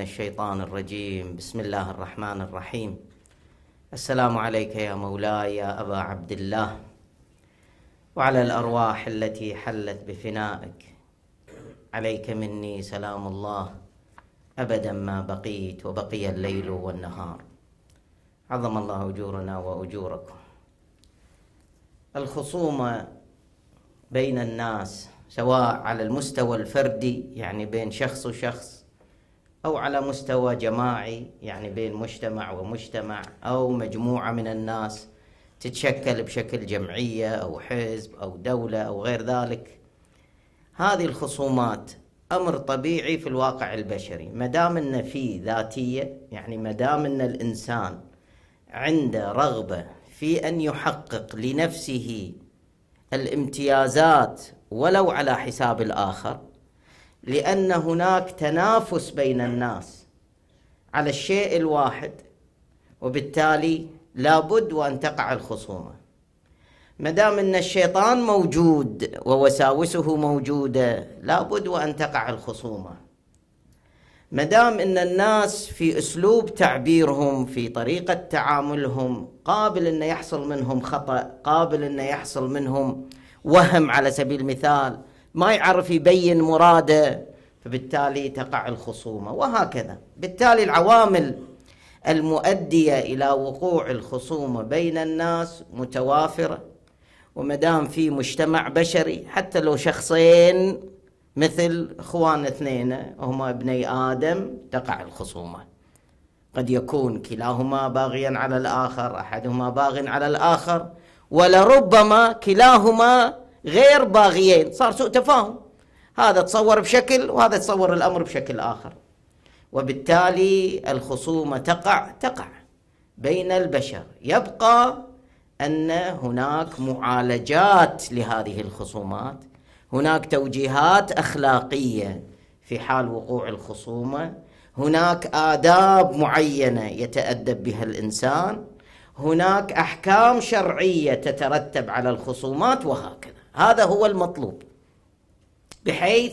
من الشيطان الرجيم بسم الله الرحمن الرحيم السلام عليك يا مولاي يا أبا عبد الله وعلى الأرواح التي حلت بفنائك عليك مني سلام الله أبدا ما بقيت وبقي الليل والنهار عظم الله أجورنا وأجوركم الخصومة بين الناس سواء على المستوى الفردي يعني بين شخص وشخص أو على مستوى جماعي يعني بين مجتمع ومجتمع أو مجموعة من الناس تتشكل بشكل جمعية أو حزب أو دولة أو غير ذلك هذه الخصومات أمر طبيعي في الواقع البشري ما دام أن في ذاتية يعني ما دام أن الإنسان عنده رغبة في أن يحقق لنفسه الامتيازات ولو على حساب الآخر لأن هناك تنافس بين الناس على الشيء الواحد وبالتالي لابد وأن تقع الخصومة ما دام أن الشيطان موجود ووساوسه موجودة لابد وأن تقع الخصومة ما دام أن الناس في أسلوب تعبيرهم في طريقة تعاملهم قابل أن يحصل منهم خطأ قابل أن يحصل منهم وهم على سبيل المثال ما يعرف يبين مراده فبالتالي تقع الخصومة وهكذا بالتالي العوامل المؤدية إلى وقوع الخصومة بين الناس متوافرة ومدام في مجتمع بشري حتى لو شخصين مثل اخوان اثنين هما ابني ادم تقع الخصومه قد يكون كلاهما باغيا على الاخر احدهما باغ على الاخر ولربما كلاهما غير باغيين صار سوء تفاهم هذا تصور بشكل وهذا تصور الأمر بشكل آخر وبالتالي الخصومة تقع تقع بين البشر يبقى أن هناك معالجات لهذه الخصومات هناك توجيهات أخلاقية في حال وقوع الخصومة هناك آداب معينة يتأدب بها الإنسان هناك أحكام شرعية تترتب على الخصومات وهكذا هذا هو المطلوب بحيث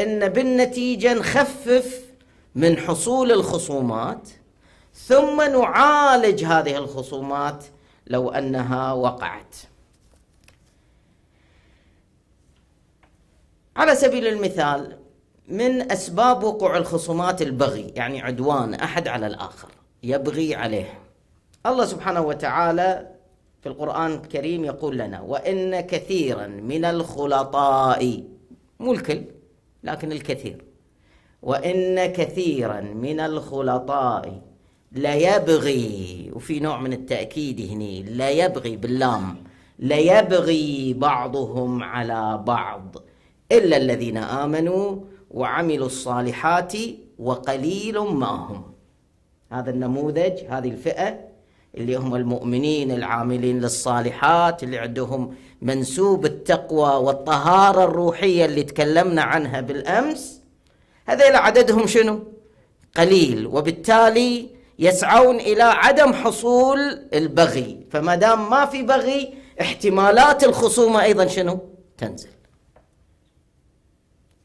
ان بالنتيجه نخفف من حصول الخصومات ثم نعالج هذه الخصومات لو انها وقعت على سبيل المثال من اسباب وقوع الخصومات البغي يعني عدوان احد على الاخر يبغي عليه الله سبحانه وتعالى في القرآن الكريم يقول لنا وإن كثيرا من الخلطاء مو الكل لكن الكثير وإن كثيرا من الخلطاء ليبغي وفي نوع من التأكيد هنا ليبغي باللام ليبغي بعضهم على بعض إلا الذين آمنوا وعملوا الصالحات وقليل ما هم هذا النموذج هذه الفئة اللي هم المؤمنين العاملين للصالحات اللي عندهم منسوب التقوى والطهارة الروحية اللي تكلمنا عنها بالأمس هذيل عددهم شنو؟ قليل وبالتالي يسعون إلى عدم حصول البغي فما دام ما في بغي احتمالات الخصومة أيضا شنو؟ تنزل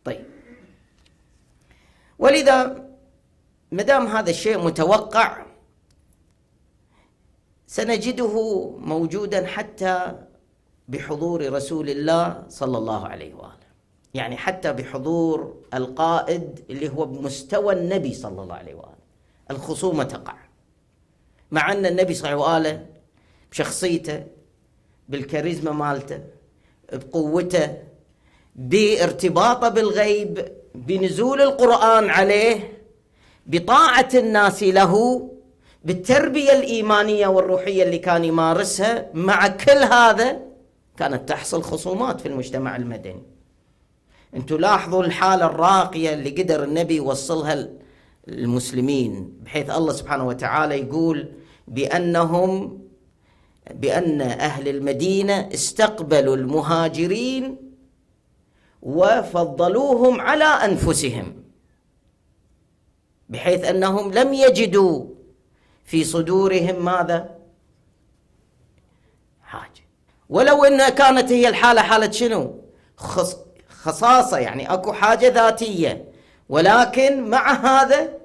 طيب ولذا مدام هذا الشيء متوقع سنجده موجودا حتى بحضور رسول الله صلى الله عليه واله يعني حتى بحضور القائد اللي هو بمستوى النبي صلى الله عليه واله الخصومه تقع مع ان النبي صلى الله عليه واله بشخصيته بالكاريزما مالته بقوته بارتباطه بالغيب بنزول القران عليه بطاعه الناس له بالتربية الإيمانية والروحية اللي كان يمارسها مع كل هذا كانت تحصل خصومات في المجتمع المدني انتم لاحظوا الحالة الراقية اللي قدر النبي يوصلها المسلمين بحيث الله سبحانه وتعالى يقول بأنهم بأن أهل المدينة استقبلوا المهاجرين وفضلوهم على أنفسهم بحيث أنهم لم يجدوا في صدورهم ماذا؟ حاجة ولو أنها كانت هي الحالة حالة شنو؟ خصاصة يعني أكو حاجة ذاتية ولكن مع هذا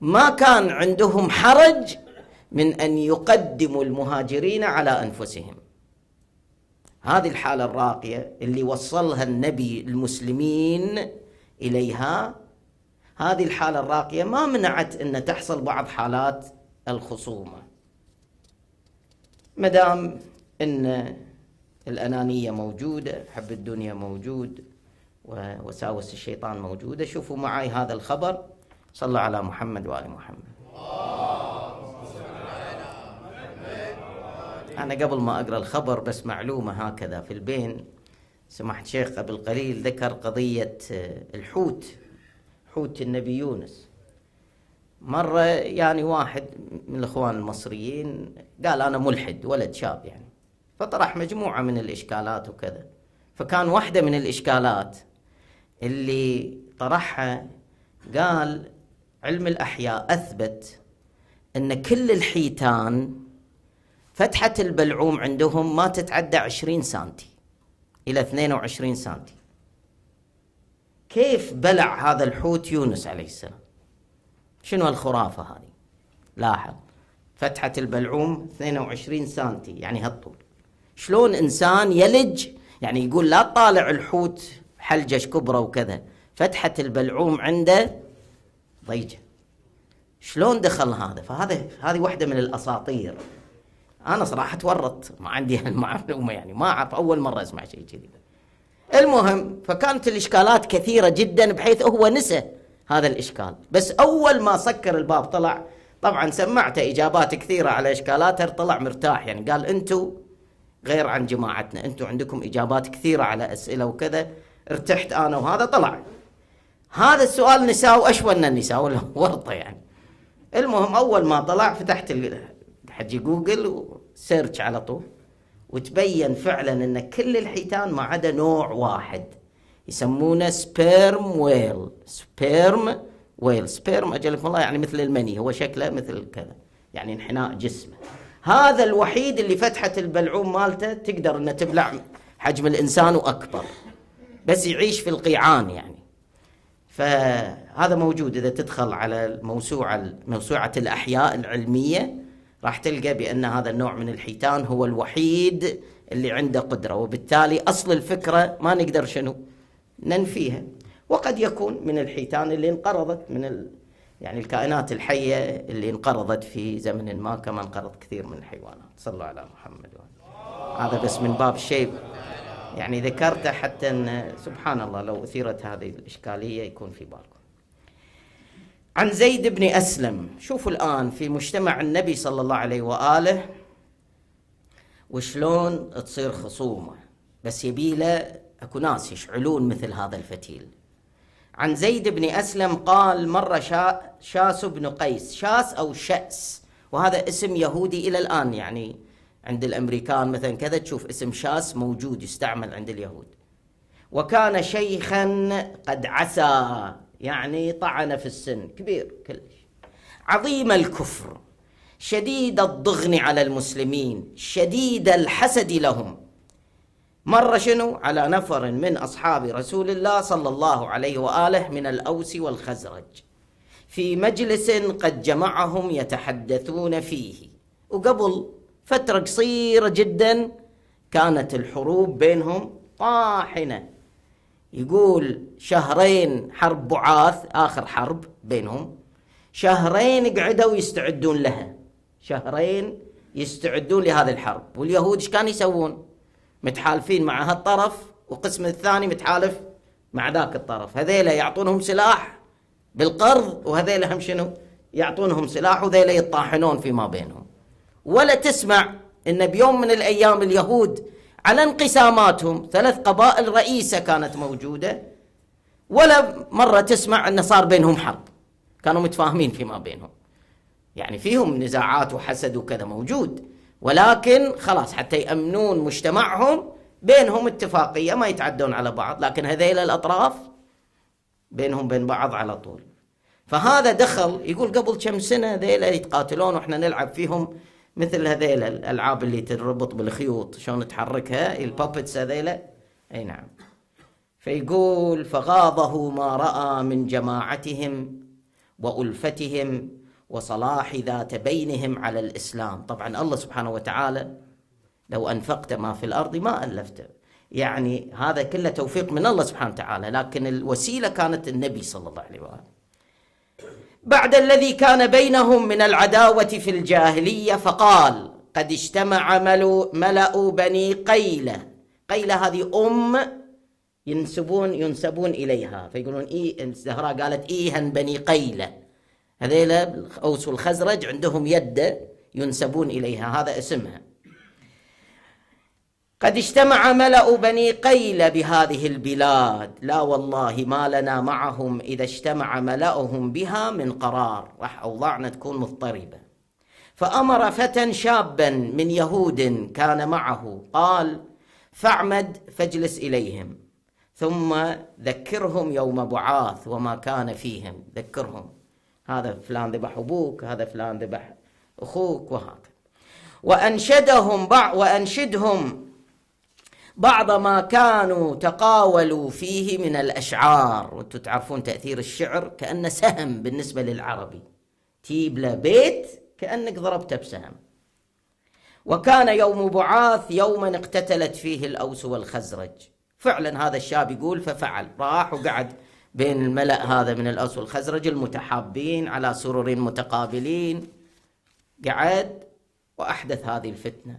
ما كان عندهم حرج من أن يقدموا المهاجرين على أنفسهم هذه الحالة الراقية اللي وصلها النبي المسلمين إليها هذه الحالة الراقية ما منعت أن تحصل بعض حالات الخصومة ما دام أن الأنانية موجودة حب الدنيا موجود ووساوس الشيطان موجودة شوفوا معي هذا الخبر صلى على محمد وآل محمد أنا قبل ما أقرأ الخبر بس معلومة هكذا في البين سمحت شيخ قبل قليل ذكر قضية آه، الحوت حوت النبي يونس مرة يعني واحد من الإخوان المصريين قال أنا ملحد ولد شاب يعني فطرح مجموعة من الإشكالات وكذا فكان واحدة من الإشكالات اللي طرحها قال علم الأحياء أثبت أن كل الحيتان فتحة البلعوم عندهم ما تتعدى 20 سنتي إلى 22 سنتي كيف بلع هذا الحوت يونس عليه السلام شنو الخرافة هذه لاحظ فتحة البلعوم 22 سنتي يعني هالطول شلون إنسان يلج يعني يقول لا طالع الحوت حلجش كبرى وكذا فتحة البلعوم عنده ضيجة شلون دخل هذا فهذا هذه واحدة من الأساطير أنا صراحة تورط ما عندي هالمعلومة يعني ما أعرف أول مرة أسمع شيء كذي المهم فكانت الإشكالات كثيرة جدا بحيث هو نسى هذا الإشكال بس أول ما سكر الباب طلع طبعا سمعته إجابات كثيرة على إشكالاتها طلع مرتاح يعني قال أنتم غير عن جماعتنا أنتم عندكم إجابات كثيرة على أسئلة وكذا ارتحت أنا وهذا طلع هذا السؤال نساء وأشون النساء ولا ورطة يعني المهم أول ما طلع فتحت حجي جوجل وسيرش على طول وتبين فعلا أن كل الحيتان ما عدا نوع واحد يسمونه سبيرم ويل سبيرم ويل سبيرم اجلكم الله يعني مثل المني هو شكله مثل كذا يعني انحناء جسمه هذا الوحيد اللي فتحة البلعوم مالته تقدر انه تبلع حجم الانسان واكبر بس يعيش في القيعان يعني فهذا موجود اذا تدخل على الموسوعه موسوعه الاحياء العلميه راح تلقى بان هذا النوع من الحيتان هو الوحيد اللي عنده قدره وبالتالي اصل الفكره ما نقدر شنو ننفيها وقد يكون من الحيتان اللي انقرضت من ال... يعني الكائنات الحية اللي انقرضت في زمن ما كما انقرض كثير من الحيوانات صلوا على محمد وعلى. هذا بس من باب شيء يعني ذكرته حتى أن سبحان الله لو أثيرت هذه الإشكالية يكون في بالكم عن زيد بن أسلم شوفوا الآن في مجتمع النبي صلى الله عليه وآله وشلون تصير خصومة بس يبي له اكو ناس يشعلون مثل هذا الفتيل عن زيد بن أسلم قال مرة شا شاس بن قيس شاس أو شأس وهذا اسم يهودي إلى الآن يعني عند الأمريكان مثلا كذا تشوف اسم شاس موجود يستعمل عند اليهود وكان شيخا قد عسى يعني طعن في السن كبير كلش عظيم الكفر شديد الضغن على المسلمين شديد الحسد لهم مر شنو على نفر من أصحاب رسول الله صلى الله عليه وآله من الأوس والخزرج في مجلس قد جمعهم يتحدثون فيه وقبل فترة قصيرة جدا كانت الحروب بينهم طاحنة يقول شهرين حرب بعاث آخر حرب بينهم شهرين قعدوا يستعدون لها شهرين يستعدون لهذه الحرب واليهود ايش كانوا يسوون؟ متحالفين مع هالطرف وقسم الثاني متحالف مع ذاك الطرف هذيلا يعطونهم سلاح بالقرض وهذيلا هم شنو يعطونهم سلاح وذيلا يطاحنون فيما بينهم ولا تسمع ان بيوم من الايام اليهود على انقساماتهم ثلاث قبائل رئيسه كانت موجوده ولا مره تسمع ان صار بينهم حرب كانوا متفاهمين فيما بينهم يعني فيهم نزاعات وحسد وكذا موجود ولكن خلاص حتى يأمنون مجتمعهم بينهم اتفاقية ما يتعدون على بعض لكن هذيل الأطراف بينهم بين بعض على طول فهذا دخل يقول قبل كم سنة ذيلا يتقاتلون وإحنا نلعب فيهم مثل هذيل الألعاب اللي تربط بالخيوط شلون تحركها البابتس هذيلا أي نعم فيقول فغاضه ما رأى من جماعتهم وألفتهم وصلاح ذات بينهم على الإسلام طبعا الله سبحانه وتعالى لو أنفقت ما في الأرض ما ألفت يعني هذا كله توفيق من الله سبحانه وتعالى لكن الوسيلة كانت النبي صلى الله عليه وآله بعد الذي كان بينهم من العداوة في الجاهلية فقال قد اجتمع ملأ بني قيلة قيلة هذه أم ينسبون ينسبون إليها فيقولون إيه الزهراء قالت إيها بني قيلة هذيلا الأوس والخزرج عندهم يدة ينسبون إليها هذا اسمها قد اجتمع ملأ بني قيل بهذه البلاد لا والله ما لنا معهم إذا اجتمع ملأهم بها من قرار راح أوضاعنا تكون مضطربة فأمر فتى شابا من يهود كان معه قال فاعمد فاجلس إليهم ثم ذكرهم يوم بعاث وما كان فيهم ذكرهم هذا فلان ذبح أبوك هذا فلان ذبح أخوك وهكذا وأنشدهم بعض وأنشدهم بعض ما كانوا تقاولوا فيه من الأشعار وأنتم تعرفون تأثير الشعر كأنه سهم بالنسبة للعربي تجيب له بيت كأنك ضربته بسهم وكان يوم بعاث يوما اقتتلت فيه الأوس والخزرج فعلا هذا الشاب يقول ففعل راح وقعد بين الملأ هذا من الأوس والخزرج المتحابين على سرور متقابلين قعد وأحدث هذه الفتنة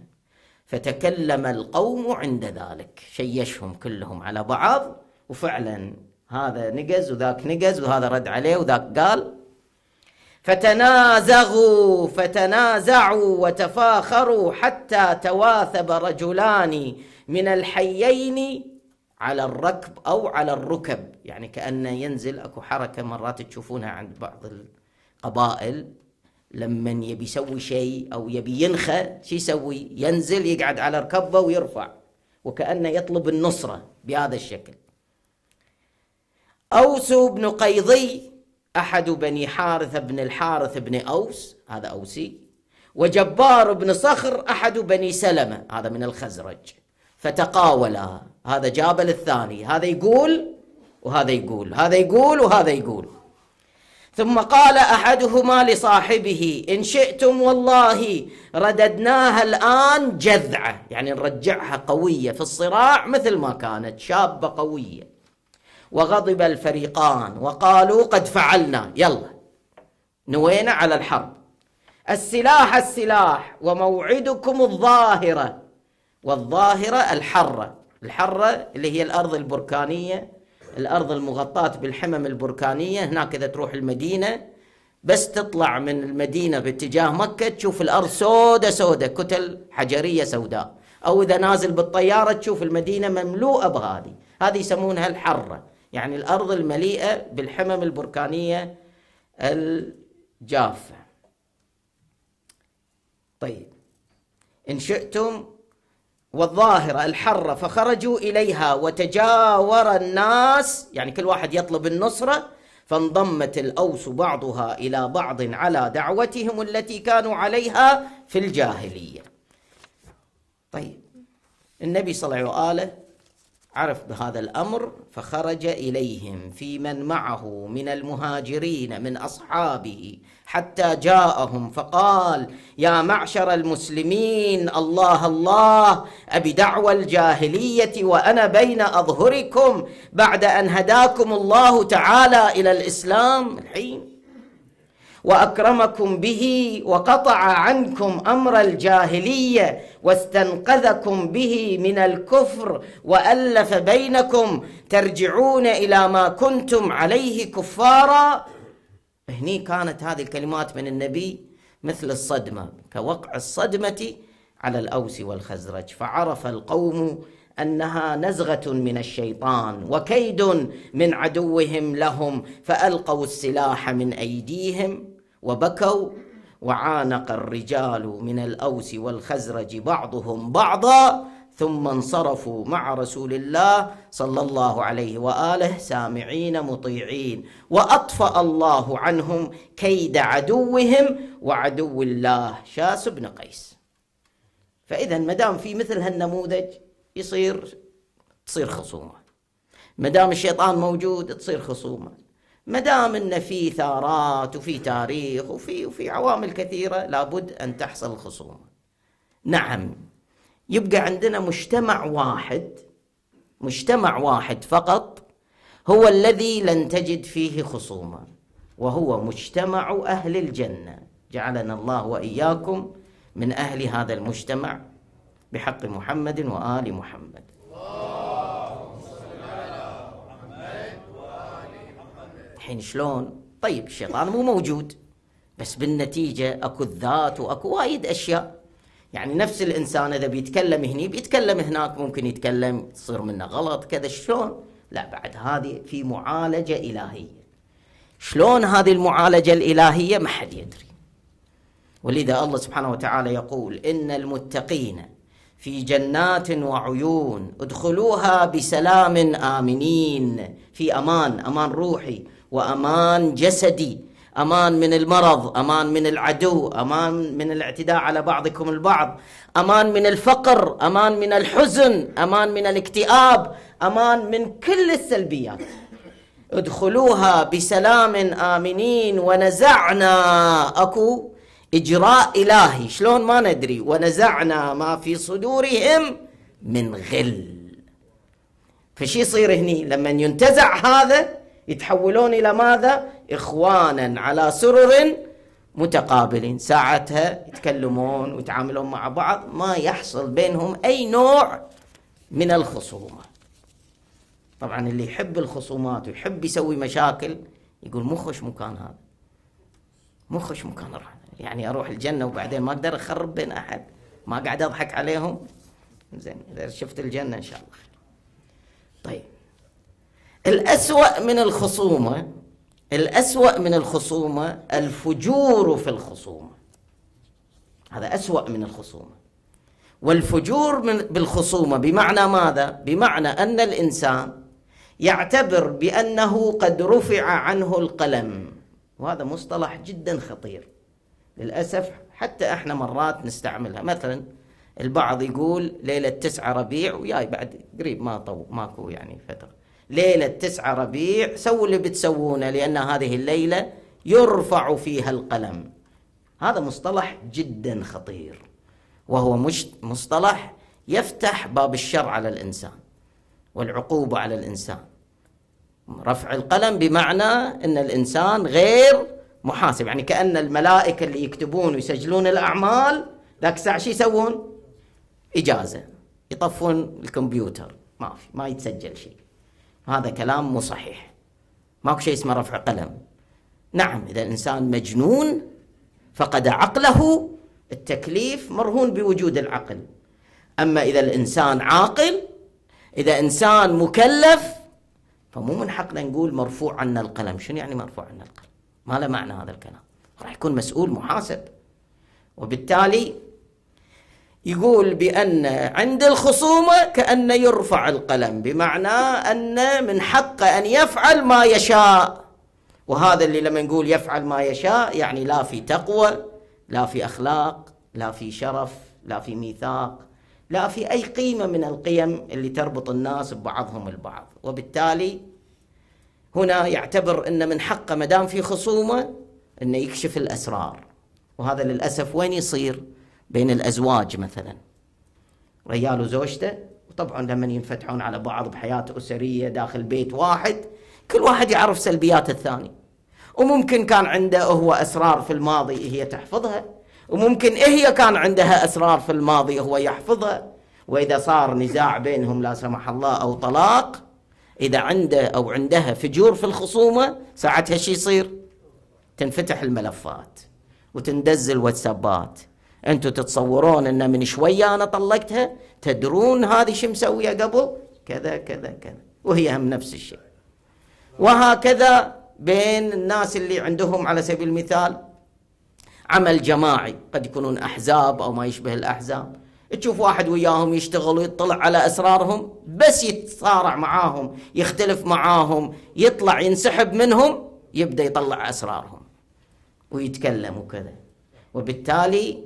فتكلم القوم عند ذلك شيشهم كلهم على بعض وفعلا هذا نقز وذاك نقز وهذا رد عليه وذاك قال فتنازغوا فتنازعوا وتفاخروا حتى تواثب رجلان من الحيين على الركب أو على الركب يعني كأنه ينزل أكو حركة مرات تشوفونها عند بعض القبائل لما يبي يسوي شيء أو يبي ينخى شو يسوي ينزل يقعد على ركبه ويرفع وكأنه يطلب النصرة بهذا الشكل أوس بن قيضي أحد بني حارث بن الحارث بن أوس هذا أوسي وجبار بن صخر أحد بني سلمة هذا من الخزرج فتقاولا هذا جاب الثاني هذا يقول وهذا يقول هذا يقول وهذا يقول ثم قال احدهما لصاحبه ان شئتم والله رددناها الان جذعه يعني نرجعها قويه في الصراع مثل ما كانت شابه قويه وغضب الفريقان وقالوا قد فعلنا يلا نوينا على الحرب السلاح السلاح وموعدكم الظاهره والظاهرة الحرة الحرة اللي هي الأرض البركانية الأرض المغطاة بالحمم البركانية هناك إذا تروح المدينة بس تطلع من المدينة باتجاه مكة تشوف الأرض سودة سودة كتل حجرية سوداء أو إذا نازل بالطيارة تشوف المدينة مملوءة بهذه هذه يسمونها الحرة يعني الأرض المليئة بالحمم البركانية الجافة طيب إن شئتم والظاهرة الحرة فخرجوا إليها وتجاور الناس يعني كل واحد يطلب النصرة فانضمت الأوس بعضها إلى بعض على دعوتهم التي كانوا عليها في الجاهلية طيب النبي صلى الله عليه وآله عرف بهذا الامر فخرج اليهم في من معه من المهاجرين من اصحابه حتى جاءهم فقال يا معشر المسلمين الله الله ابي دعوى الجاهليه وانا بين اظهركم بعد ان هداكم الله تعالى الى الاسلام الحين واكرمكم به وقطع عنكم امر الجاهليه واستنقذكم به من الكفر والف بينكم ترجعون الى ما كنتم عليه كفارا هني كانت هذه الكلمات من النبي مثل الصدمه كوقع الصدمه على الاوس والخزرج فعرف القوم انها نزغه من الشيطان وكيد من عدوهم لهم فالقوا السلاح من ايديهم وبكوا وعانق الرجال من الأوس والخزرج بعضهم بعضا ثم انصرفوا مع رسول الله صلى الله عليه واله سامعين مطيعين واطفا الله عنهم كيد عدوهم وعدو الله شاس بن قيس فاذا ما دام في مثل هالنموذج يصير تصير خصومه ما دام الشيطان موجود تصير خصومه ما دام ان في ثارات وفي تاريخ وفي وفي عوامل كثيره لابد ان تحصل الخصومه. نعم يبقى عندنا مجتمع واحد مجتمع واحد فقط هو الذي لن تجد فيه خصومه وهو مجتمع اهل الجنه جعلنا الله واياكم من اهل هذا المجتمع بحق محمد وال محمد. الحين شلون طيب الشيطان مو موجود بس بالنتيجة أكو الذات وأكو وايد أشياء يعني نفس الإنسان إذا بيتكلم هني بيتكلم هناك ممكن يتكلم تصير منه غلط كذا شلون لا بعد هذه في معالجة إلهية شلون هذه المعالجة الإلهية ما حد يدري ولذا الله سبحانه وتعالى يقول إن المتقين في جنات وعيون ادخلوها بسلام آمنين في أمان أمان روحي وامان جسدي امان من المرض امان من العدو امان من الاعتداء على بعضكم البعض امان من الفقر امان من الحزن امان من الاكتئاب امان من كل السلبيات ادخلوها بسلام امنين ونزعنا اكو اجراء الهي شلون ما ندري ونزعنا ما في صدورهم من غل فشي يصير هني لما ينتزع هذا يتحولون إلى ماذا؟ إخوانا على سرر متقابلين ساعتها يتكلمون ويتعاملون مع بعض ما يحصل بينهم أي نوع من الخصومة طبعا اللي يحب الخصومات ويحب يسوي مشاكل يقول مو خوش مكان هذا مو خوش مكان راح يعني أروح الجنة وبعدين ما أقدر أخرب بين أحد ما قاعد أضحك عليهم زين إذا شفت الجنة إن شاء الله الأسوأ من الخصومة الأسوأ من الخصومة الفجور في الخصومة هذا أسوأ من الخصومة والفجور من بالخصومة بمعنى ماذا؟ بمعنى أن الإنسان يعتبر بأنه قد رفع عنه القلم وهذا مصطلح جدا خطير للأسف حتى احنا مرات نستعملها مثلا البعض يقول ليلة تسعة ربيع وياي بعد قريب ما طو ماكو يعني فترة ليلة تسعة ربيع سووا اللي بتسوونه لأن هذه الليلة يرفع فيها القلم هذا مصطلح جدا خطير وهو مصطلح يفتح باب الشر على الإنسان والعقوبة على الإنسان رفع القلم بمعنى أن الإنسان غير محاسب يعني كأن الملائكة اللي يكتبون ويسجلون الأعمال ذاك الساعة شو يسوون إجازة يطفون الكمبيوتر ما في ما يتسجل شيء هذا كلام مو صحيح ماكو شيء اسمه رفع قلم نعم إذا الإنسان مجنون فقد عقله التكليف مرهون بوجود العقل أما إذا الإنسان عاقل إذا إنسان مكلف فمو من حقنا نقول مرفوع عنا القلم شنو يعني مرفوع عنا القلم ما له معنى هذا الكلام راح يكون مسؤول محاسب وبالتالي يقول بأن عند الخصومة كأن يرفع القلم بمعنى أن من حقه أن يفعل ما يشاء وهذا اللي لما نقول يفعل ما يشاء يعني لا في تقوى لا في أخلاق لا في شرف لا في ميثاق لا في أي قيمة من القيم اللي تربط الناس ببعضهم البعض وبالتالي هنا يعتبر أن من حقه مدام في خصومة أنه يكشف الأسرار وهذا للأسف وين يصير بين الأزواج مثلا ريال وزوجته وطبعا لما ينفتحون على بعض بحياة أسرية داخل بيت واحد كل واحد يعرف سلبيات الثاني وممكن كان عنده هو أسرار في الماضي هي تحفظها وممكن هي كان عندها أسرار في الماضي هو يحفظها وإذا صار نزاع بينهم لا سمح الله أو طلاق إذا عنده أو عندها فجور في الخصومة ساعتها شو يصير تنفتح الملفات وتندز الواتسابات انتم تتصورون ان من شويه انا طلقتها تدرون هذه شو مسويه قبل كذا كذا كذا وهي هم نفس الشيء وهكذا بين الناس اللي عندهم على سبيل المثال عمل جماعي قد يكونون احزاب او ما يشبه الاحزاب تشوف واحد وياهم يشتغل ويطلع على اسرارهم بس يتصارع معاهم يختلف معاهم يطلع ينسحب منهم يبدا يطلع اسرارهم ويتكلم وكذا وبالتالي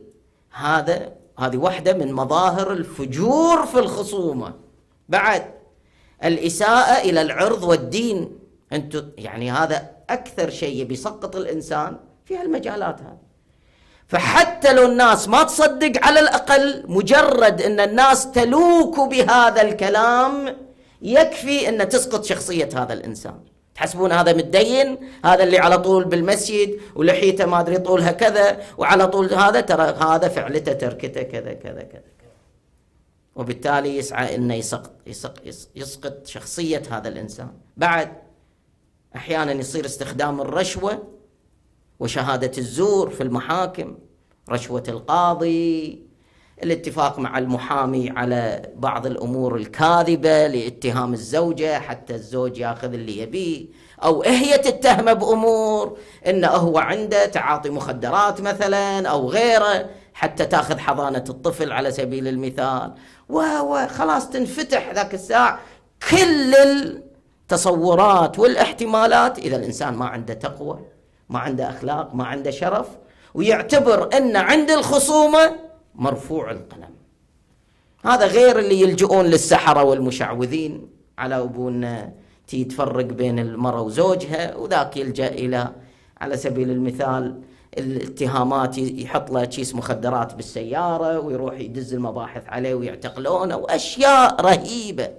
هذا هذه واحدة من مظاهر الفجور في الخصومة بعد الإساءة إلى العرض والدين أنتو يعني هذا أكثر شيء بيسقط الإنسان في هالمجالات هذه فحتى لو الناس ما تصدق على الأقل مجرد أن الناس تلوك بهذا الكلام يكفي أن تسقط شخصية هذا الإنسان تحسبون هذا متدين هذا اللي على طول بالمسجد ولحيته ما ادري طولها كذا وعلى طول هذا ترى هذا فعلته تركته كذا كذا كذا وبالتالي يسعى انه يسقط يسقط, يسقط شخصيه هذا الانسان بعد احيانا يصير استخدام الرشوه وشهاده الزور في المحاكم رشوه القاضي الاتفاق مع المحامي على بعض الامور الكاذبه لاتهام الزوجه حتى الزوج ياخذ اللي يبيه او هي تتهمه بامور انه هو عنده تعاطي مخدرات مثلا او غيره حتى تاخذ حضانه الطفل على سبيل المثال وخلاص تنفتح ذاك الساعه كل التصورات والاحتمالات اذا الانسان ما عنده تقوى ما عنده اخلاق ما عنده شرف ويعتبر ان عند الخصومه مرفوع القلم هذا غير اللي يلجؤون للسحرة والمشعوذين على أبونا تي تفرق بين المرأة وزوجها وذاك يلجأ إلى على سبيل المثال الاتهامات يحط له كيس مخدرات بالسيارة ويروح يدز المباحث عليه ويعتقلونه وأشياء رهيبة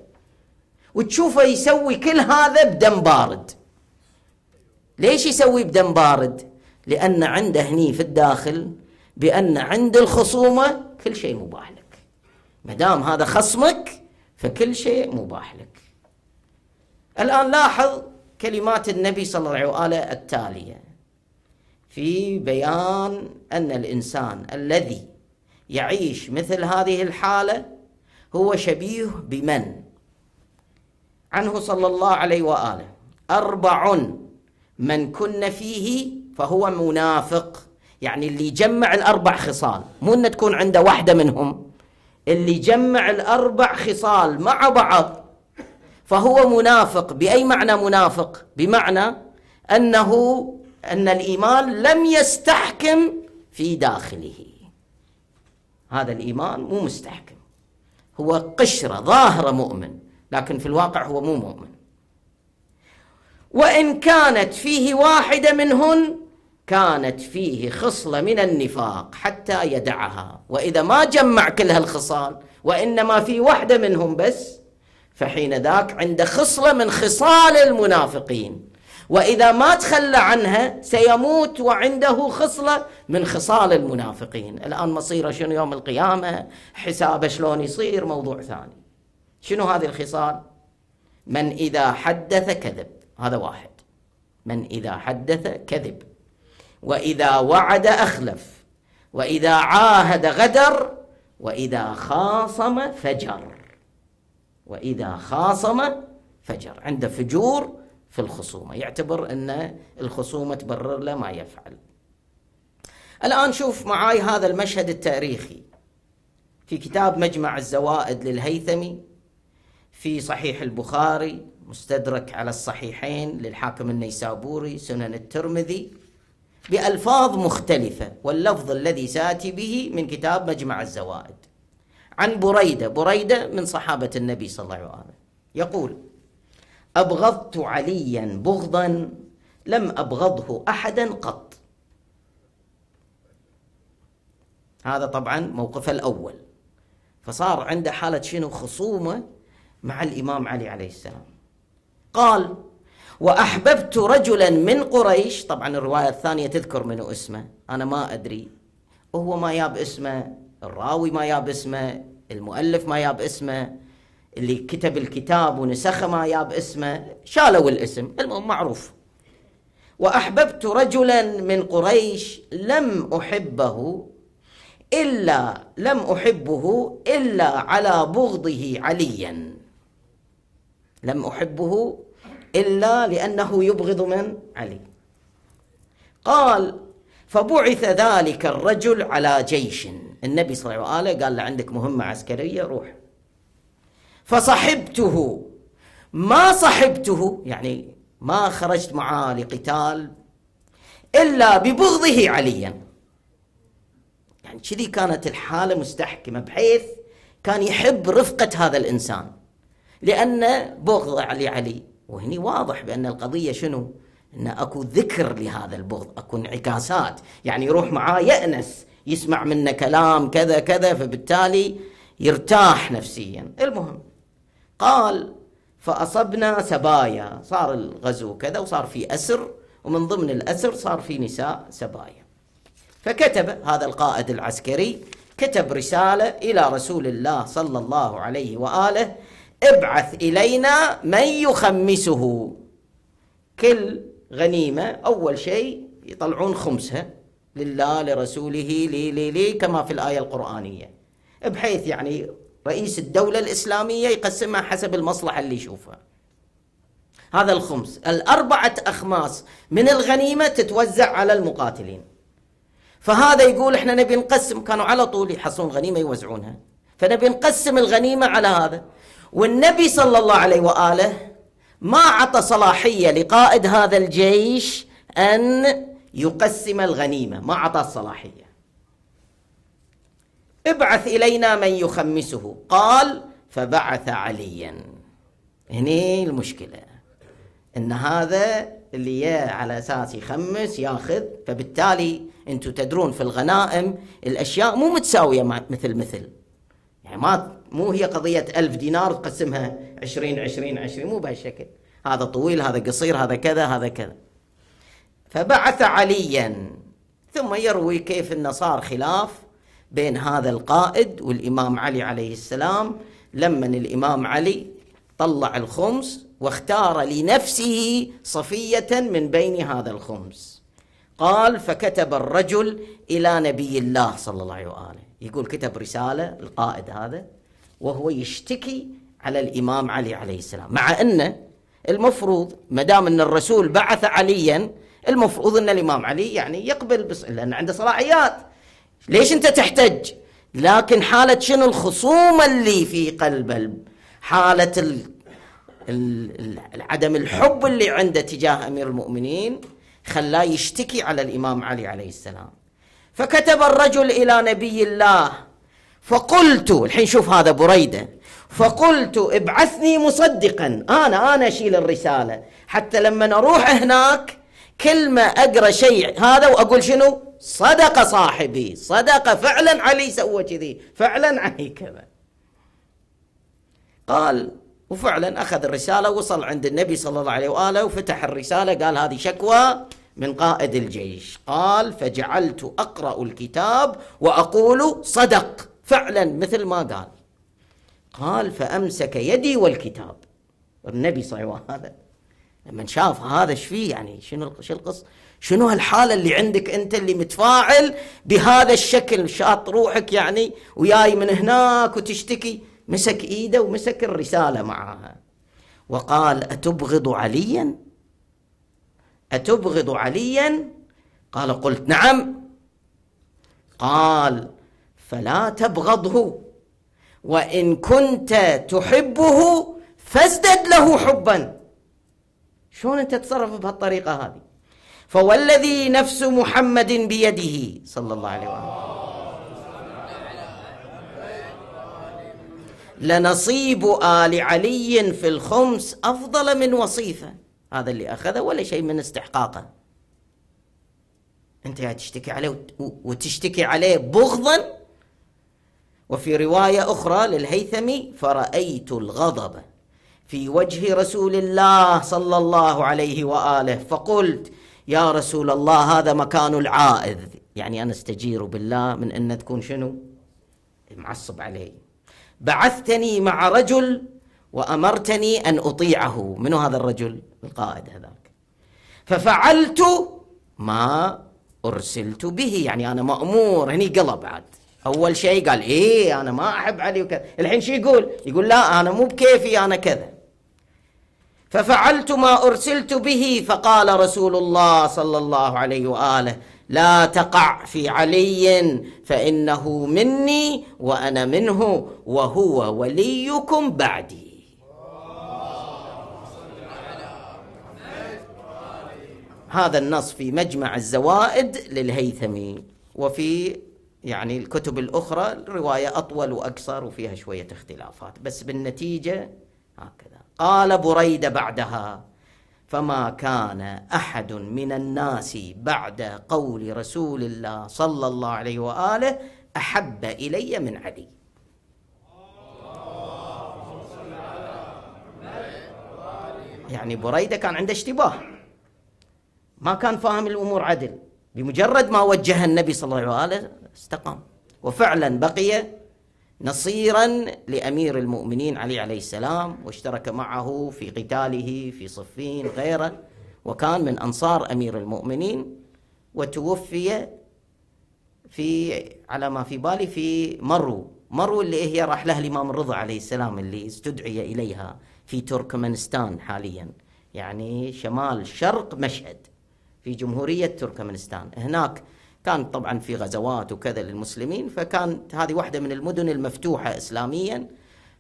وتشوفه يسوي كل هذا بدم بارد ليش يسوي بدم بارد؟ لأن عنده هني في الداخل بأن عند الخصومة كل شيء مباح لك ما دام هذا خصمك فكل شيء مباح لك الآن لاحظ كلمات النبي صلى الله عليه وآله التالية في بيان أن الإنسان الذي يعيش مثل هذه الحالة هو شبيه بمن عنه صلى الله عليه وآله أربع من كن فيه فهو منافق يعني اللي يجمع الأربع خصال مو أن تكون عنده واحدة منهم اللي يجمع الأربع خصال مع بعض فهو منافق بأي معنى منافق بمعنى أنه أن الإيمان لم يستحكم في داخله هذا الإيمان مو مستحكم هو قشرة ظاهرة مؤمن لكن في الواقع هو مو مؤمن وإن كانت فيه واحدة منهن كانت فيه خصلة من النفاق حتى يدعها وإذا ما جمع كل هالخصال وإنما في واحدة منهم بس فحين ذاك عنده خصلة من خصال المنافقين وإذا ما تخلى عنها سيموت وعنده خصلة من خصال المنافقين الآن مصيره شنو يوم القيامة حسابه شلون يصير موضوع ثاني شنو هذه الخصال من إذا حدث كذب هذا واحد من إذا حدث كذب واذا وعد اخلف واذا عاهد غدر واذا خاصم فجر واذا خاصم فجر عند فجور في الخصومه يعتبر ان الخصومه تبرر له ما يفعل الان شوف معاي هذا المشهد التاريخي في كتاب مجمع الزوائد للهيثمي في صحيح البخاري مستدرك على الصحيحين للحاكم النيسابوري سنن الترمذي بألفاظ مختلفة واللفظ الذي سآتي به من كتاب مجمع الزوائد عن بريدة بريدة من صحابة النبي صلى الله عليه وآله يقول أبغضت عليا بغضا لم أبغضه أحدا قط هذا طبعا موقفه الأول فصار عنده حالة شنو خصومة مع الإمام علي عليه السلام قال وأحببت رجلا من قريش طبعا الرواية الثانية تذكر منه اسمه أنا ما أدري وهو ما ياب اسمه الراوي ما ياب اسمه المؤلف ما ياب اسمه اللي كتب الكتاب ونسخه ما ياب اسمه شالوا الاسم المهم معروف وأحببت رجلا من قريش لم أحبه إلا لم أحبه إلا على بغضه عليا لم أحبه إلا لأنه يبغض من علي قال فبعث ذلك الرجل على جيش النبي صلى الله عليه وآله قال له عندك مهمة عسكرية روح فصحبته ما صحبته يعني ما خرجت معاه لقتال إلا ببغضه عليا يعني كذي كانت الحالة مستحكمة بحيث كان يحب رفقة هذا الإنسان لأن بغض علي علي وهني واضح بأن القضية شنو أن أكو ذكر لهذا البغض أكو انعكاسات يعني يروح معاه يأنس يسمع منه كلام كذا كذا فبالتالي يرتاح نفسيا المهم قال فأصبنا سبايا صار الغزو كذا وصار في أسر ومن ضمن الأسر صار في نساء سبايا فكتب هذا القائد العسكري كتب رسالة إلى رسول الله صلى الله عليه وآله ابعث إلينا من يخمسه كل غنيمة أول شيء يطلعون خمسها لله لرسوله لي لي لي كما في الآية القرآنية بحيث يعني رئيس الدولة الإسلامية يقسمها حسب المصلحة اللي يشوفها هذا الخمس الأربعة أخماس من الغنيمة تتوزع على المقاتلين فهذا يقول احنا نبي نقسم كانوا على طول يحصلون غنيمة يوزعونها فنبي نقسم الغنيمة على هذا والنبي صلى الله عليه واله ما عطى صلاحيه لقائد هذا الجيش ان يقسم الغنيمه، ما عطى الصلاحيه. ابعث الينا من يخمسه، قال فبعث عليا. هني المشكله ان هذا اللي على اساس يخمس ياخذ فبالتالي انتم تدرون في الغنائم الاشياء مو متساويه مثل مثل يعني ما مو هي قضية ألف دينار تقسمها عشرين عشرين عشرين مو بهالشكل هذا طويل هذا قصير هذا كذا هذا كذا فبعث عليا ثم يروي كيف أنه صار خلاف بين هذا القائد والإمام علي عليه السلام لما الإمام علي طلع الخمس واختار لنفسه صفية من بين هذا الخمس قال فكتب الرجل إلى نبي الله صلى الله عليه وآله يقول كتب رسالة القائد هذا وهو يشتكي على الإمام علي عليه السلام مع أنه المفروض ما دام أن الرسول بعث عليا المفروض أن الإمام علي يعني يقبل بس لأن عنده صلاحيات ليش أنت تحتج لكن حالة شنو الخصومة اللي في قلب حالة ال... ال... عدم الحب اللي عنده تجاه أمير المؤمنين خلاه يشتكي على الإمام علي عليه السلام فكتب الرجل إلى نبي الله فقلت الحين شوف هذا بريدة فقلت ابعثني مصدقا أنا أنا أشيل الرسالة حتى لما أروح هناك كلمة أقرأ شيء هذا وأقول شنو صدق صاحبي صدق فعلا علي سوى كذي فعلا علي كذا قال وفعلا أخذ الرسالة وصل عند النبي صلى الله عليه وآله وفتح الرسالة قال هذه شكوى من قائد الجيش قال فجعلت اقرا الكتاب واقول صدق فعلا مثل ما قال قال فامسك يدي والكتاب النبي صلى الله عليه وسلم لما شاف هذا ايش فيه يعني شنو شنو القصه شنو هالحاله اللي عندك انت اللي متفاعل بهذا الشكل شاط روحك يعني وياي من هناك وتشتكي مسك ايده ومسك الرساله معها وقال اتبغض عليا أتبغض عليا قال قلت نعم قال فلا تبغضه وإن كنت تحبه فازدد له حبا شلون أنت تتصرف بهالطريقة هذه فوالذي نفس محمد بيده صلى الله عليه وآله لنصيب آل علي في الخمس أفضل من وصيفة هذا اللي أخذه ولا شيء من استحقاقه أنت تشتكي عليه وتشتكي عليه بغضا وفي رواية أخرى للهيثمي فرأيت الغضب في وجه رسول الله صلى الله عليه وآله فقلت يا رسول الله هذا مكان العائذ يعني أنا استجير بالله من أن تكون شنو معصب عليه بعثتني مع رجل وأمرتني أن أطيعه من هذا الرجل القائد هذاك ففعلت ما أرسلت به يعني أنا مأمور هني قلب عاد أول شيء قال إيه أنا ما أحب علي وكذا الحين شو يقول يقول لا أنا مو بكيفي أنا كذا ففعلت ما أرسلت به فقال رسول الله صلى الله عليه وآله لا تقع في علي فإنه مني وأنا منه وهو وليكم بعدي هذا النص في مجمع الزوائد للهيثمي وفي يعني الكتب الأخرى الرواية أطول وأقصر وفيها شوية اختلافات بس بالنتيجة هكذا قال بريدة بعدها فما كان أحد من الناس بعد قول رسول الله صلى الله عليه وآله أحب إلي من علي يعني بريدة كان عنده اشتباه ما كان فاهم الأمور عدل بمجرد ما وجه النبي صلى الله عليه وآله استقام وفعلا بقي نصيرا لأمير المؤمنين علي عليه السلام واشترك معه في قتاله في صفين غيره وكان من أنصار أمير المؤمنين وتوفي في على ما في بالي في مرو مرو اللي هي راح لها الإمام الرضا عليه السلام اللي استدعي إليها في تركمانستان حاليا يعني شمال شرق مشهد في جمهورية تركمانستان هناك كان طبعا في غزوات وكذا للمسلمين فكانت هذه واحدة من المدن المفتوحة إسلاميا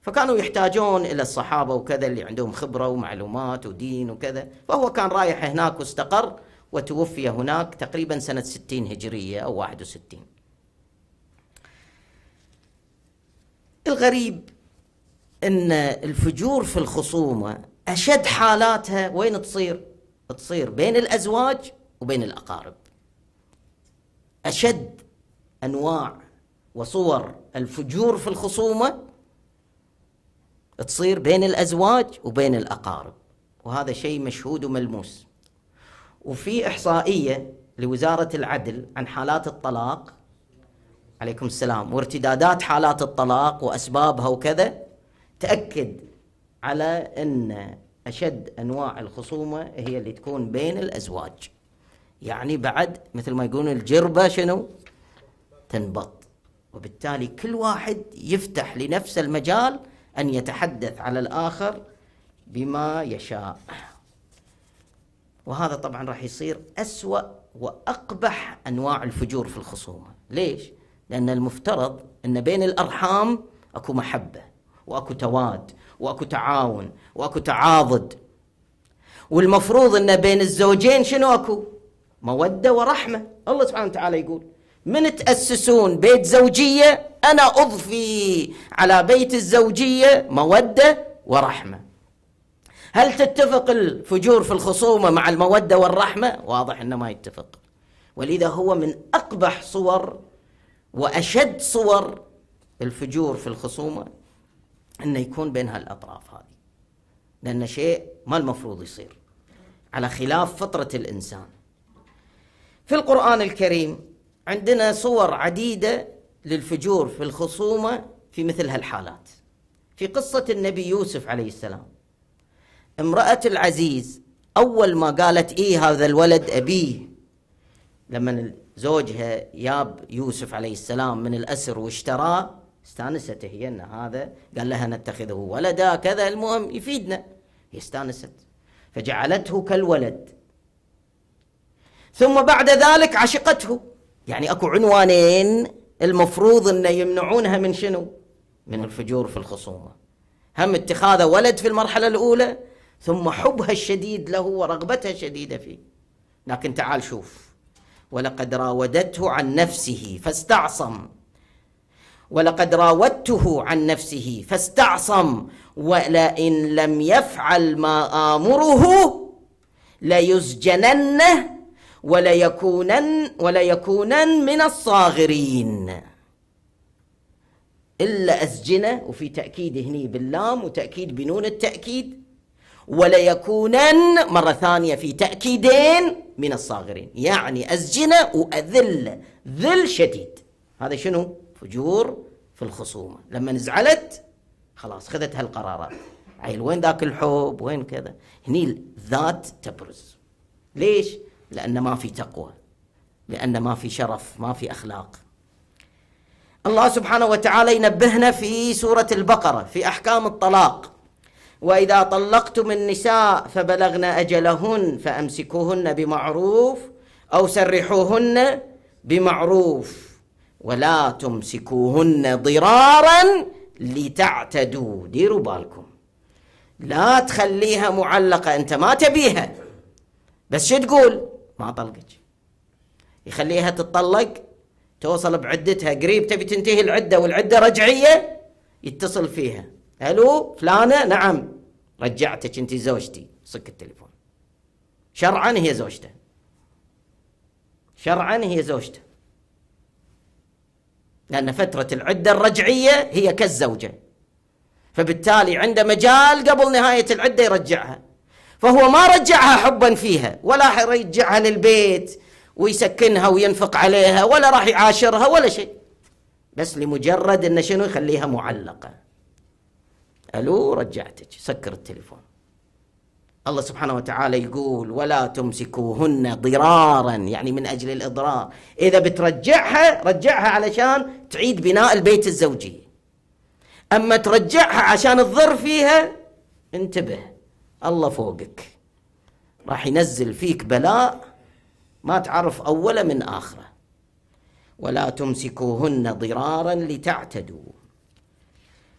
فكانوا يحتاجون إلى الصحابة وكذا اللي عندهم خبرة ومعلومات ودين وكذا فهو كان رايح هناك واستقر وتوفي هناك تقريبا سنة 60 هجرية أو 61 الغريب أن الفجور في الخصومة أشد حالاتها وين تصير؟ تصير بين الأزواج وبين الأقارب أشد أنواع وصور الفجور في الخصومة تصير بين الأزواج وبين الأقارب وهذا شيء مشهود وملموس وفي إحصائية لوزارة العدل عن حالات الطلاق عليكم السلام وارتدادات حالات الطلاق وأسبابها وكذا تأكد على أن أشد أنواع الخصومة هي اللي تكون بين الأزواج يعني بعد مثل ما يقولون الجربة شنو تنبط وبالتالي كل واحد يفتح لنفسه المجال أن يتحدث على الآخر بما يشاء وهذا طبعا راح يصير أسوأ وأقبح أنواع الفجور في الخصومة ليش؟ لأن المفترض أن بين الأرحام أكو محبة وأكو تواد وأكو تعاون وأكو تعاضد والمفروض أن بين الزوجين شنو أكو؟ مودة ورحمة الله سبحانه وتعالى يقول من تأسسون بيت زوجية أنا أضفي على بيت الزوجية مودة ورحمة هل تتفق الفجور في الخصومة مع المودة والرحمة؟ واضح أنه ما يتفق ولذا هو من أقبح صور وأشد صور الفجور في الخصومة أنه يكون بين هالأطراف هذه لأن شيء ما المفروض يصير على خلاف فطرة الإنسان في القرآن الكريم عندنا صور عديدة للفجور في الخصومة في مثل هالحالات في قصة النبي يوسف عليه السلام امرأة العزيز أول ما قالت إيه هذا الولد أبيه لما زوجها ياب يوسف عليه السلام من الأسر واشتراه استانست هي أن هذا قال لها نتخذه ولدا كذا المهم يفيدنا هي استانست فجعلته كالولد ثم بعد ذلك عشقته يعني اكو عنوانين المفروض انه يمنعونها من شنو؟ من الفجور في الخصومه. هم اتخاذ ولد في المرحله الاولى ثم حبها الشديد له ورغبتها الشديده فيه. لكن تعال شوف ولقد راودته عن نفسه فاستعصم ولقد راودته عن نفسه فاستعصم ولئن لم يفعل ما آمره ليسجننه وليكونن وليكونن من الصاغرين إلا أسجنة وفي تأكيد هني باللام وتأكيد بنون التأكيد وليكونن مرة ثانية في تأكيدين من الصاغرين يعني أسجنة وأذل ذل شديد هذا شنو فجور في الخصومة لما نزعلت خلاص خذت هالقرارات عيل وين ذاك الحب وين كذا هني الذات تبرز ليش لأن ما في تقوى لأن ما في شرف ما في أخلاق الله سبحانه وتعالى ينبهنا في سورة البقرة في أحكام الطلاق وإذا طلقتم النساء فبلغن أجلهن فأمسكوهن بمعروف أو سرحوهن بمعروف ولا تمسكوهن ضرارا لتعتدوا ديروا بالكم لا تخليها معلقة أنت ما تبيها بس شو تقول ما طلقك يخليها تتطلق توصل بعدتها قريب تبي تنتهي العده والعده رجعيه يتصل فيها الو فلانه نعم رجعتك انت زوجتي صك التليفون شرعا هي زوجته شرعا هي زوجته لأن فترة العدة الرجعية هي كالزوجة فبالتالي عنده مجال قبل نهاية العدة يرجعها فهو ما رجعها حبا فيها ولا يرجعها للبيت ويسكنها وينفق عليها ولا راح يعاشرها ولا شيء بس لمجرد انه شنو يخليها معلقه الو رجعتك سكر التليفون الله سبحانه وتعالى يقول ولا تمسكوهن ضرارا يعني من اجل الاضرار اذا بترجعها رجعها علشان تعيد بناء البيت الزوجي اما ترجعها عشان تضر فيها انتبه الله فوقك راح ينزل فيك بلاء ما تعرف أوله من آخره ولا تمسكوهن ضرارا لتعتدوا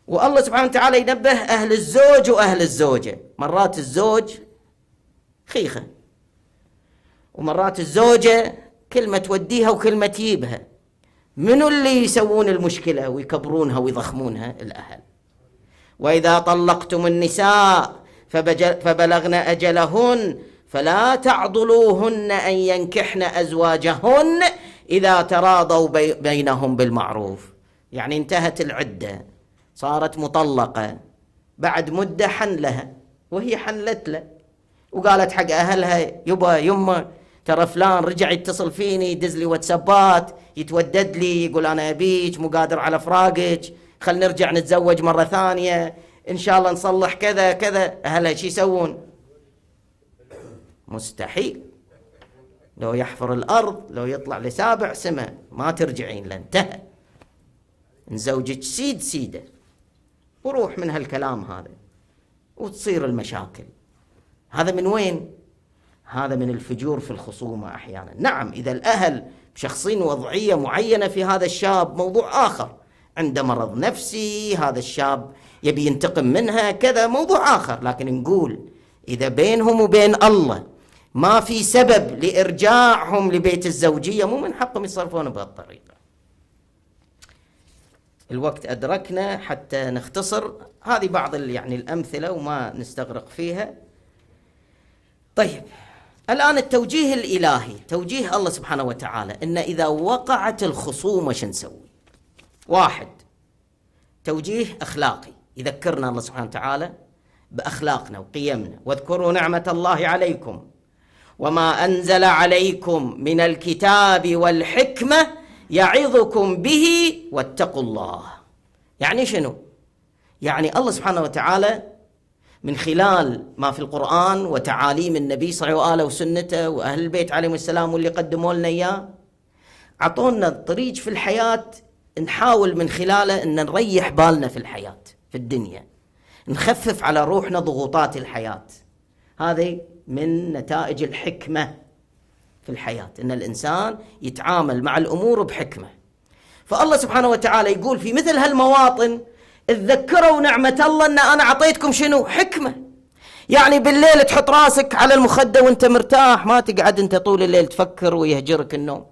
والله سبحانه وتعالى ينبه أهل الزوج وأهل الزوجة مرات الزوج خيخة ومرات الزوجة كلمة توديها وكلمة تجيبها منو اللي يسوون المشكلة ويكبرونها ويضخمونها الأهل وإذا طلقتم النساء فبلغن أجلهن فلا تعضلوهن أن ينكحن أزواجهن إذا تراضوا بينهم بالمعروف يعني انتهت العدة صارت مطلقة بعد مدة حنلها وهي حنلت له وقالت حق أهلها يبا يمه ترى فلان رجع يتصل فيني يدز لي واتسابات يتودد لي يقول انا ابيك مو قادر على فراقك خل نرجع نتزوج مره ثانيه ان شاء الله نصلح كذا كذا اهلها شو يسوون مستحيل لو يحفر الارض لو يطلع لسابع سماء ما ترجعين لانتهى نزوجك سيد سيده وروح من هالكلام هذا وتصير المشاكل هذا من وين؟ هذا من الفجور في الخصومه احيانا، نعم اذا الاهل شخصين وضعيه معينه في هذا الشاب موضوع اخر. عنده مرض نفسي هذا الشاب يبي ينتقم منها كذا موضوع آخر لكن نقول إذا بينهم وبين الله ما في سبب لإرجاعهم لبيت الزوجية مو من حقهم يتصرفون بهالطريقة الوقت أدركنا حتى نختصر هذه بعض يعني الأمثلة وما نستغرق فيها طيب الآن التوجيه الإلهي توجيه الله سبحانه وتعالى إن إذا وقعت الخصومة شو نسوي واحد توجيه أخلاقي يذكرنا الله سبحانه وتعالى بأخلاقنا وقيمنا واذكروا نعمة الله عليكم وما أنزل عليكم من الكتاب والحكمة يعظكم به واتقوا الله يعني شنو؟ يعني الله سبحانه وتعالى من خلال ما في القرآن وتعاليم النبي صلى الله عليه وآله وسنته وأهل البيت عليهم السلام واللي قدموا لنا إياه أعطونا طريق في الحياة نحاول من خلاله ان نريح بالنا في الحياه في الدنيا نخفف على روحنا ضغوطات الحياه هذه من نتائج الحكمه في الحياه ان الانسان يتعامل مع الامور بحكمه فالله سبحانه وتعالى يقول في مثل هالمواطن اتذكروا نعمه الله ان انا اعطيتكم شنو حكمه يعني بالليل تحط راسك على المخدة وانت مرتاح ما تقعد انت طول الليل تفكر ويهجرك النوم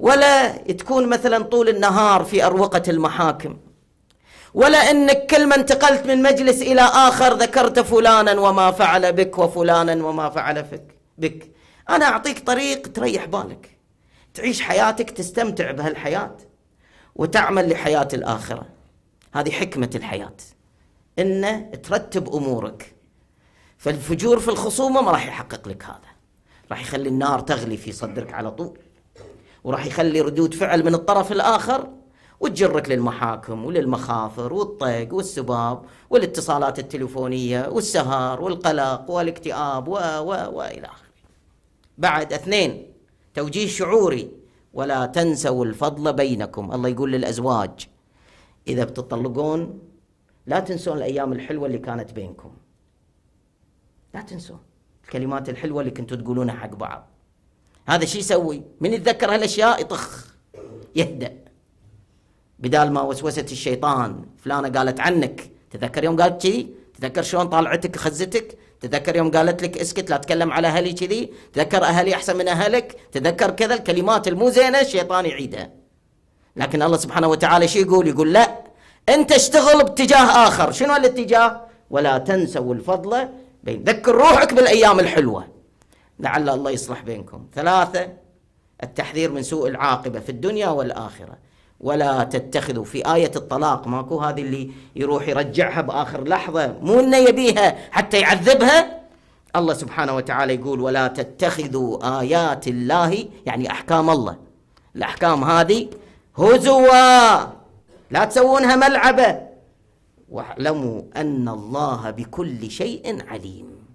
ولا تكون مثلا طول النهار في أروقة المحاكم ولا انك كل ما انتقلت من مجلس الى اخر ذكرت فلانا وما فعل بك وفلانا وما فعل فك بك انا اعطيك طريق تريح بالك تعيش حياتك تستمتع بهالحياه وتعمل لحياه الاخره هذه حكمه الحياه ان ترتب امورك فالفجور في الخصومه ما راح يحقق لك هذا راح يخلي النار تغلي في صدرك على طول وراح يخلي ردود فعل من الطرف الآخر وتجرك للمحاكم وللمخاطر والطق والسباب والاتصالات التلفونيه والسهر والقلق والاكتئاب و و وإلى آخره بعد اثنين توجيه شعوري ولا تنسوا الفضل بينكم الله يقول للأزواج إذا بتطلقون لا تنسون الأيام الحلوة اللي كانت بينكم لا تنسون الكلمات الحلوة اللي كنتوا تقولونها حق بعض هذا شو يسوي؟ من يتذكر هالاشياء يطخ يهدأ بدال ما وسوسة الشيطان فلانة قالت عنك تذكر يوم قالت كذي تذكر شلون طالعتك خزتك تذكر يوم قالت لك اسكت لا تكلم على اهلي كذي تذكر اهلي احسن من اهلك تذكر كذا الكلمات المو زينه الشيطان يعيدها لكن الله سبحانه وتعالى شو يقول يقول لا انت اشتغل باتجاه اخر شنو الاتجاه ولا تنسوا الفضل بين ذكر روحك بالايام الحلوه لعل الله يصلح بينكم ثلاثة التحذير من سوء العاقبة في الدنيا والآخرة ولا تتخذوا في آية الطلاق ماكو هذه اللي يروح يرجعها بآخر لحظة مو إنه يبيها حتى يعذبها الله سبحانه وتعالى يقول ولا تتخذوا آيات الله يعني أحكام الله الأحكام هذه هزوا لا تسوونها ملعبة واعلموا أن الله بكل شيء عليم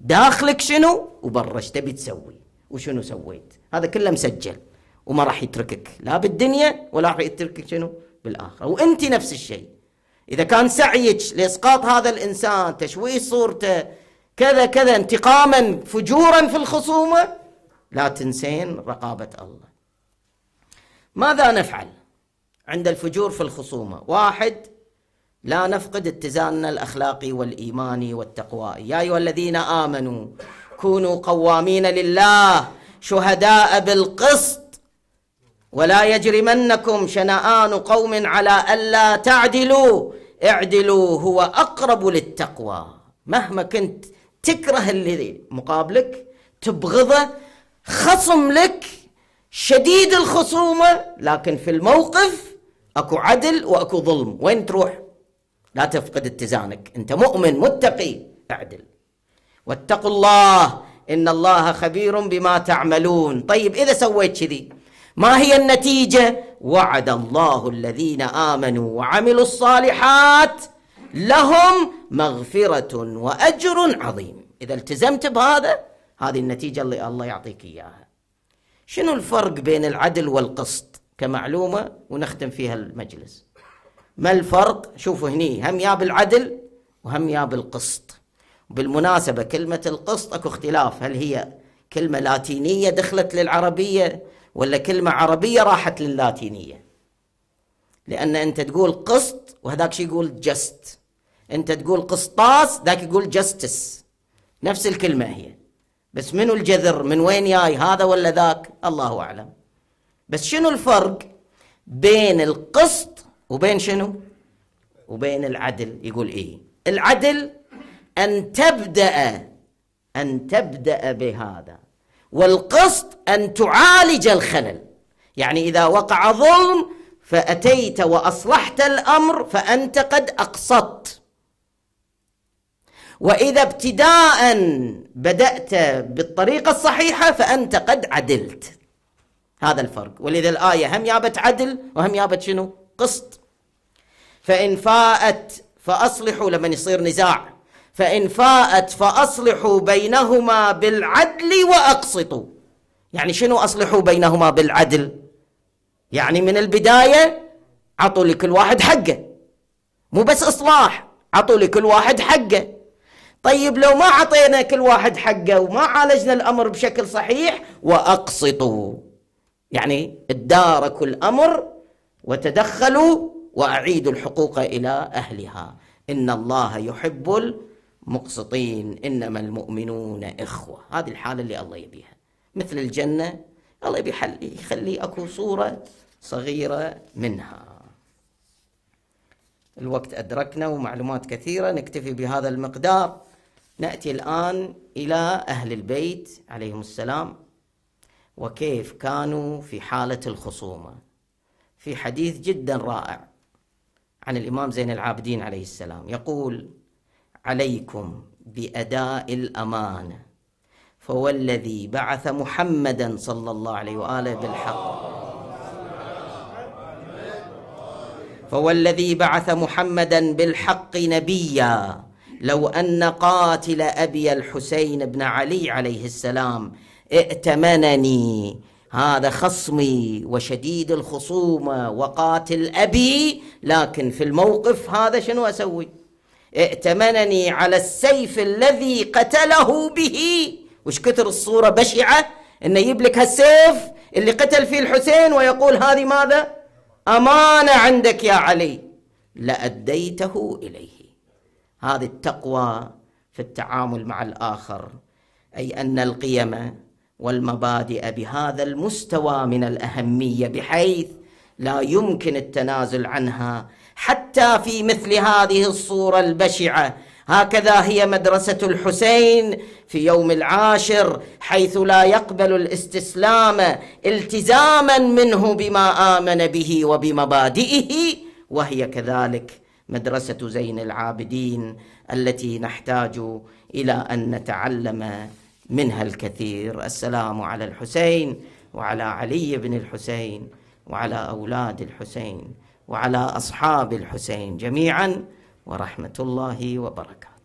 داخلك شنو وبرا ايش تبي تسوي وشنو سويت هذا كله مسجل وما راح يتركك لا بالدنيا ولا راح يتركك شنو بالاخره وانت نفس الشيء اذا كان سعيك لاسقاط هذا الانسان تشويه صورته كذا كذا انتقاما فجورا في الخصومه لا تنسين رقابه الله ماذا نفعل عند الفجور في الخصومه واحد لا نفقد اتزاننا الاخلاقي والايماني والتقوائي يا ايها الذين امنوا كونوا قوامين لله شهداء بالقسط ولا يجرمنكم شنآن قوم على ألا تعدلوا اعدلوا هو أقرب للتقوى مهما كنت تكره اللي مقابلك تبغضه خصم لك شديد الخصومة لكن في الموقف أكو عدل وأكو ظلم وين تروح لا تفقد اتزانك أنت مؤمن متقي اعدل واتقوا الله إن الله خبير بما تعملون طيب إذا سويت كذي ما هي النتيجة وعد الله الذين آمنوا وعملوا الصالحات لهم مغفرة وأجر عظيم إذا التزمت بهذا هذه النتيجة اللي الله يعطيك إياها شنو الفرق بين العدل والقسط كمعلومة ونختم فيها المجلس ما الفرق شوفوا هني هم يا بالعدل وهم يا بالقسط بالمناسبة كلمة القسط أكو اختلاف هل هي كلمة لاتينية دخلت للعربية ولا كلمة عربية راحت للاتينية لأن أنت تقول قسط وهذاك شي يقول جست أنت تقول قسطاس ذاك يقول جستس نفس الكلمة هي بس منو الجذر من وين جاي هذا ولا ذاك الله أعلم بس شنو الفرق بين القسط وبين شنو وبين العدل يقول ايه العدل ان تبدا ان تبدا بهذا والقسط ان تعالج الخلل يعني اذا وقع ظلم فاتيت واصلحت الامر فانت قد اقسطت واذا ابتداء بدات بالطريقه الصحيحه فانت قد عدلت هذا الفرق ولذا الايه هم يابت عدل وهم يابت شنو قسط فإن فاءت فأصلحوا لمن يصير نزاع فإن فاءت فأصلحوا بينهما بالعدل وأقسطوا يعني شنو أصلحوا بينهما بالعدل يعني من البداية عطوا لكل واحد حقه مو بس إصلاح عطوا لكل واحد حقه طيب لو ما عطينا كل واحد حقه وما عالجنا الأمر بشكل صحيح وأقسطوا يعني اداركوا الأمر وتدخلوا واعيد الحقوق الى اهلها ان الله يحب المقسطين انما المؤمنون اخوه هذه الحاله اللي الله يبيها مثل الجنه الله يبي يخلي اكو صوره صغيره منها الوقت ادركنا ومعلومات كثيره نكتفي بهذا المقدار ناتي الان الى اهل البيت عليهم السلام وكيف كانوا في حاله الخصومه في حديث جدا رائع عن الإمام زين العابدين عليه السلام يقول عليكم بأداء الأمانة فوالذي بعث محمدا صلى الله عليه وآله بالحق فوالذي بعث محمدا بالحق نبيا لو أن قاتل أبي الحسين بن علي عليه السلام ائتمنني هذا خصمي وشديد الخصومة وقاتل أبي لكن في الموقف هذا شنو أسوي ائتمنني على السيف الذي قتله به وش كثر الصورة بشعة انه يبلك هالسيف اللي قتل فيه الحسين ويقول هذه ماذا أمانة عندك يا علي لأديته إليه هذه التقوى في التعامل مع الآخر أي أن القيمة والمبادئ بهذا المستوى من الاهميه بحيث لا يمكن التنازل عنها حتى في مثل هذه الصوره البشعه هكذا هي مدرسة الحسين في يوم العاشر حيث لا يقبل الاستسلام التزاما منه بما آمن به وبمبادئه وهي كذلك مدرسة زين العابدين التي نحتاج إلى أن نتعلم منها الكثير السلام على الحسين وعلى علي بن الحسين وعلى اولاد الحسين وعلى اصحاب الحسين جميعا ورحمه الله وبركاته